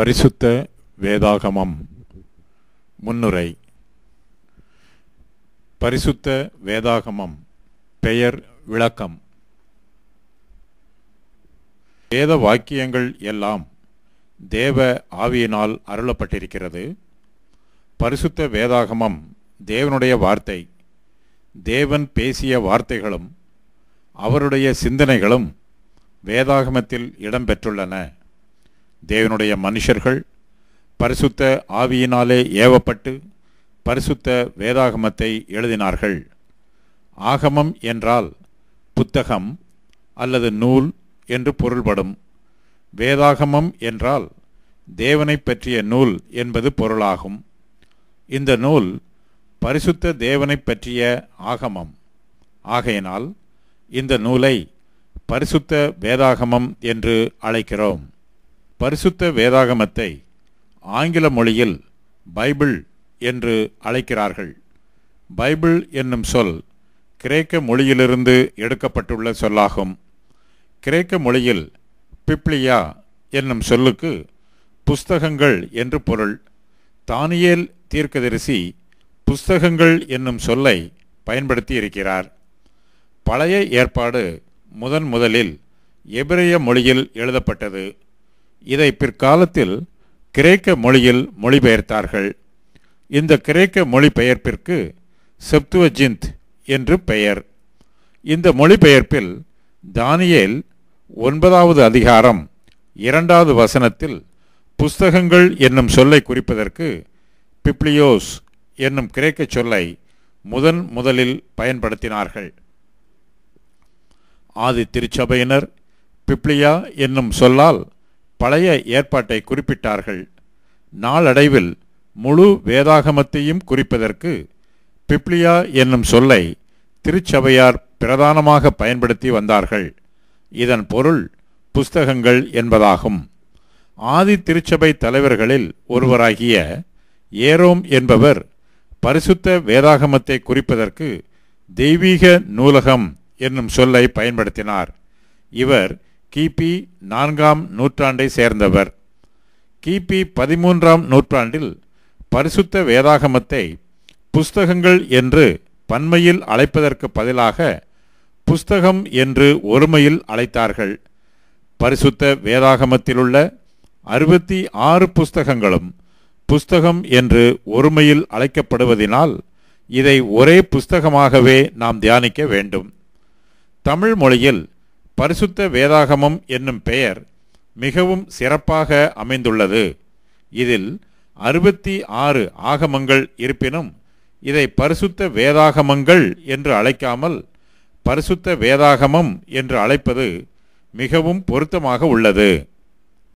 பரிசுத்த வேதாகமம் முன்னுரை பரிசுத்த வேதாகமம் பெயர் விளக்கம் வேத வாக்கியங்கள் எல்லாம் தேவ ஆவியினால் அருளப்பட்டிருக்கிறது பரிசுத்த வேதாகமம் தேவனுடைய வார்த்தை தேவன் பேசிய வார்த்தைகளும் அவருடைய சிந்தனைகளும் வேதாகமத்தில் இடம்பெற்றுள்ளன தேவனுடைய மனுஷர்கள் பரிசுத்த ஆவியினாலே ஏவப்பட்டு பரிசுத்த வேதாகமத்தை எழுதினார்கள் ஆகமம் என்றால் புத்தகம் அல்லது நூல் என்று பொருள்படும் வேதாகமம் என்றால் தேவனை பற்றிய நூல் என்பது பொருளாகும் இந்த நூல் பரிசுத்த தேவனை பற்றிய ஆகமம் ஆகையினால் இந்த நூலை பரிசுத்த வேதாகமம் என்று அழைக்கிறோம் பரிசுத்த வேதாகமத்தை ஆங்கில மொழியில் பைபிள் என்று அழைக்கிறார்கள் பைபிள் என்னும் சொல் கிரேக்க மொழியிலிருந்து எடுக்கப்பட்டுள்ள சொல்லாகும் கிரேக்க மொழியில் பிப்ளியா என்னும் சொல்லுக்கு புஸ்தகங்கள் என்று பொருள் தானியேல் தீர்க்கதரிசி புஸ்தகங்கள் என்னும் சொல்லை பயன்படுத்தி இருக்கிறார் பழைய ஏற்பாடு முதன் முதலில் எபிரேய மொழியில் எழுதப்பட்டது இதை பிற்காலத்தில் கிரேக்க மொழியில் மொழிபெயர்த்தார்கள் இந்த கிரேக்க மொழிபெயர்ப்பிற்கு செப்துவஜிந்த் என்று பெயர் இந்த மொழிபெயர்ப்பில் தானியேல் ஒன்பதாவது அதிகாரம் இரண்டாவது வசனத்தில் புஸ்தகங்கள் என்னும் சொல்லை குறிப்பதற்கு பிப்ளியோஸ் என்னும் கிரேக்க சொல்லை முதன் முதலில் பயன்படுத்தினார்கள் ஆதி திருச்சபையினர் பிப்ளியா என்னும் சொல்லால் பழைய ஏற்பாட்டை குறிப்பிட்டார்கள் நாளடைவில் முழு வேதாகமத்தையும் குறிப்பதற்கு பிப்ளியா என்னும் சொல்லை திருச்சபையார் பிரதானமாக பயன்படுத்தி வந்தார்கள் இதன் பொருள் புஸ்தகங்கள் என்பதாகும் ஆதி திருச்சபை தலைவர்களில் ஒருவராகிய ஏரோம் என்பவர் பரிசுத்த வேதாகமத்தை குறிப்பதற்கு தெய்வீக நூலகம் என்னும் சொல்லை பயன்படுத்தினார் இவர் கிபி நான்காம் நூற்றாண்டை சேர்ந்தவர் கிபி பதிமூன்றாம் நூற்றாண்டில் பரிசுத்த வேதாகமத்தை புஸ்தகங்கள் என்று பன்மையில் அழைப்பதற்கு பதிலாக புஸ்தகம் என்று ஒருமையில் அழைத்தார்கள் பரிசுத்த வேதாகமத்திலுள்ள அறுபத்தி ஆறு புஸ்தகங்களும் புஸ்தகம் என்று ஒருமையில் அழைக்கப்படுவதினால் இதை ஒரே புஸ்தகமாகவே நாம் தியானிக்க வேண்டும் தமிழ் மொழியில் பரிசுத்த வேதாகமம் என்னும் பெயர் மிகவும் சிறப்பாக அமைந்துள்ளது இதில் அறுபத்தி ஆறு ஆகமங்கள் இருப்பினும் இதை பரிசுத்த வேதாகமங்கள் என்று அழைக்காமல் பரிசுத்த வேதாகமம் என்று அழைப்பது மிகவும் பொருத்தமாக உள்ளது